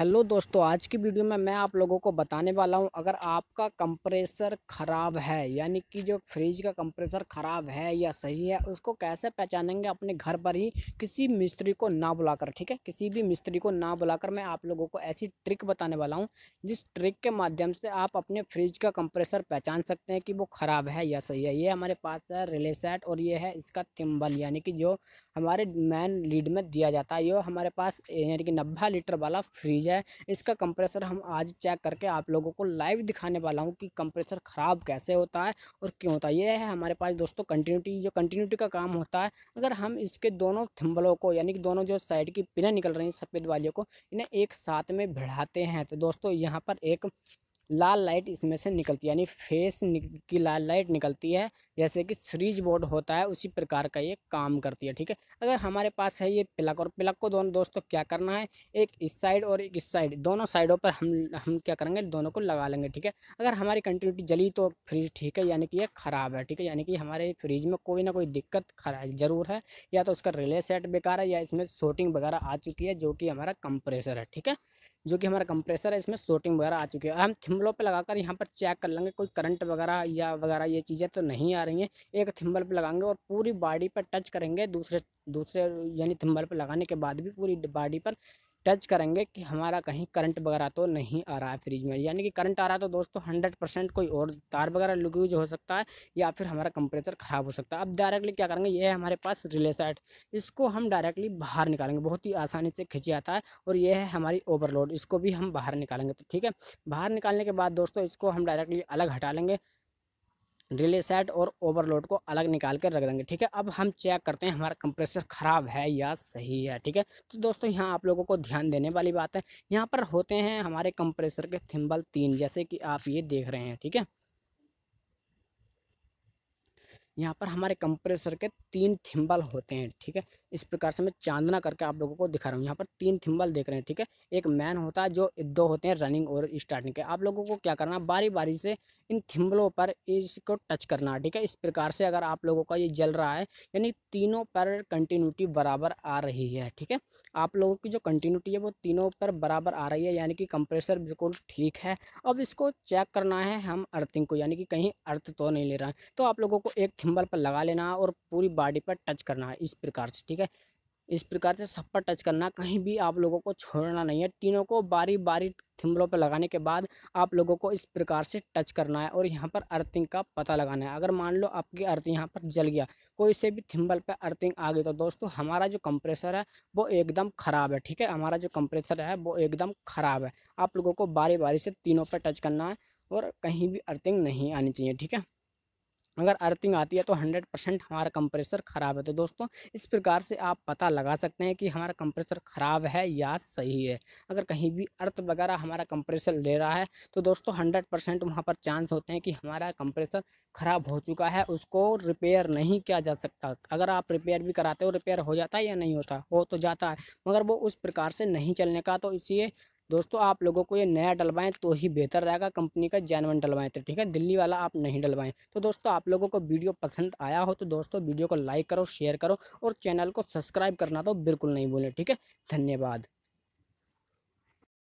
hello दोस्तों आज की वीडियो में मैं आप लोगों को बताने वाला हूं अगर आपका कंप्रेसर ख़राब है यानी कि जो फ्रिज का कंप्रेसर ख़राब है या सही है उसको कैसे पहचानेंगे अपने घर पर ही किसी मिस्त्री को ना बुलाकर ठीक है किसी भी मिस्त्री को ना बुलाकर मैं आप लोगों को ऐसी ट्रिक बताने वाला हूँ जिस ट्रिक के माध्यम से आप अपने फ्रिज का कंप्रेसर पहचान सकते हैं कि वो ख़राब है या सही है ये हमारे पास है रिले सेट और ये है इसका तिम्बल यानी कि जो हमारे मैन लीड में दिया जाता है ये हमारे पास यानी कि नब्बे लीटर वाला फ्रिज है इसका कंप्रेसर हम आज चेक करके आप लोगों को लाइव दिखाने वाला हूँ कि कंप्रेसर ख़राब कैसे होता है और क्यों होता है ये है हमारे पास दोस्तों कंटिन्यूटी जो कंटिन्यूटी का काम होता है अगर हम इसके दोनों थिम्बलों को यानी कि दोनों जो साइड की पिनें निकल रही हैं सफ़ेद वालियों को इन्हें एक साथ में भिड़ाते हैं तो दोस्तों यहाँ पर एक लाल लाइट इसमें से निकलती है यानी फेस की लाल लाइट निकलती है जैसे कि स्विच बोर्ड होता है उसी प्रकार का ये काम करती है ठीक है अगर हमारे पास है ये प्लग और प्लग को दोनों दोस्तों तो क्या करना है एक इस साइड और एक इस साइड दोनों साइडों पर हम हम क्या करेंगे दोनों को लगा लेंगे ठीक है अगर हमारी कंटिन्यूटी जली तो फ्रिज ठीक है यानी कि ये ख़राब है ठीक है यानी कि हमारे फ्रिज में कोई ना कोई दिक्कत ज़रूर है या तो उसका रिले सेट बेकार है या इसमें शोटिंग वगैरह आ चुकी है जो कि हमारा कंप्रेसर है ठीक है जो कि हमारा कंप्रेसर है इसमें शॉर्टिंग वगैरह आ चुकी है हम थिम्बलों पे लगाकर यहाँ पर चेक कर लेंगे कोई करंट वगैरह या वगैरह ये चीज़ें तो नहीं आ रही हैं एक थिम्बल पे लगाएंगे और पूरी बॉडी पर टच करेंगे दूसरे दूसरे यानी थिम्बल पर लगाने के बाद भी पूरी बॉडी पर टच करेंगे कि हमारा कहीं करंट वगैरह तो नहीं आ रहा है फ्रिज में यानी कि करंट आ रहा है तो दोस्तों हंड्रेड परसेंट कोई और तार वगैरह लूज हो सकता है या फिर हमारा कंप्रेसर ख़राब हो सकता है अब डायरेक्टली क्या करेंगे ये है हमारे पास रिले सेट इसको हम डायरेक्टली बाहर निकालेंगे बहुत ही आसानी से खिंच जाता है और ये है हमारी ओवरलोड इसको भी हम बाहर निकालेंगे तो ठीक है बाहर निकालने के बाद दोस्तों इसको हम डायरेक्टली अलग हटा लेंगे रिले सेट और ओवरलोड को अलग निकाल कर रख देंगे ठीक है अब हम चेक करते हैं हमारा कंप्रेसर ख़राब है या सही है ठीक है तो दोस्तों यहाँ आप लोगों को ध्यान देने वाली बात है यहाँ पर होते हैं हमारे कंप्रेसर के थिम्बल तीन जैसे कि आप ये देख रहे हैं ठीक है यहाँ पर हमारे कंप्रेसर के तीन थिम्बल होते हैं ठीक है इस प्रकार से मैं चांदना करके आप लोगों को दिखा रहा हूँ यहाँ पर तीन थिम्बल देख रहे हैं ठीक है एक मैन होता है जो दो होते हैं रनिंग और स्टार्टिंग के आप लोगों को क्या करना बारी बारी से इन थिम्बलों पर इसको टच करना ठीक है इस प्रकार से अगर आप लोगों का ये जल रहा है यानी तीनों पर कंटिन्यूटी बराबर आ रही है ठीक है आप लोगों की जो कंटिन्यूटी है वो तीनों पर बराबर आ रही है यानी कि कंप्रेसर बिल्कुल ठीक है अब इसको चेक करना है हम अर्थिंग को यानी कि कहीं अर्थ तो नहीं ले रहा है तो आप लोगों को एक थम्बल पर लगा लेना है और पूरी बॉडी पर टच करना है इस प्रकार से ठीक है इस प्रकार से सब पर टच करना कहीं भी आप लोगों को छोड़ना नहीं है तीनों को बारी बारी थिम्बलों पर लगाने के बाद आप लोगों को इस प्रकार से टच करना है और यहाँ पर अर्थिंग का पता लगाना है अगर मान लो आपकी अर्थिंग यहाँ पर जल गया कोई से भी थिम्बल पर अर्थिंग आ गई तो दोस्तों हमारा जो कंप्रेसर है वो एकदम ख़राब है ठीक है हमारा जो कंप्रेसर है वो एकदम ख़राब है आप लोगों को बारी बारी से तीनों पर टच करना है और कहीं भी अर्थिंग नहीं आनी चाहिए ठीक है अगर अर्थिंग आती है तो हंड्रेड परसेंट हमारा कंप्रेसर ख़राब है तो दोस्तों इस प्रकार से आप पता लगा सकते हैं कि हमारा कंप्रेसर ख़राब है या सही है अगर कहीं भी अर्थ वगैरह हमारा कंप्रेसर ले रहा है तो दोस्तों हंड्रेड परसेंट वहाँ पर चांस होते हैं कि हमारा कंप्रेसर ख़राब हो चुका है उसको रिपेयर नहीं किया जा सकता अगर आप रिपेयर भी कराते हो रिपेयर हो जाता है या नहीं होता हो तो जाता है मगर वो उस प्रकार से नहीं चलने का तो इसलिए दोस्तों आप लोगों को ये नया डलवाएं तो ही बेहतर रहेगा कंपनी का जैनवन डलवाएं तो ठीक है दिल्ली वाला आप नहीं डलवाएं तो दोस्तों आप लोगों को वीडियो पसंद आया हो तो दोस्तों वीडियो को लाइक करो शेयर करो और चैनल को सब्सक्राइब करना तो बिल्कुल नहीं भूलें ठीक है धन्यवाद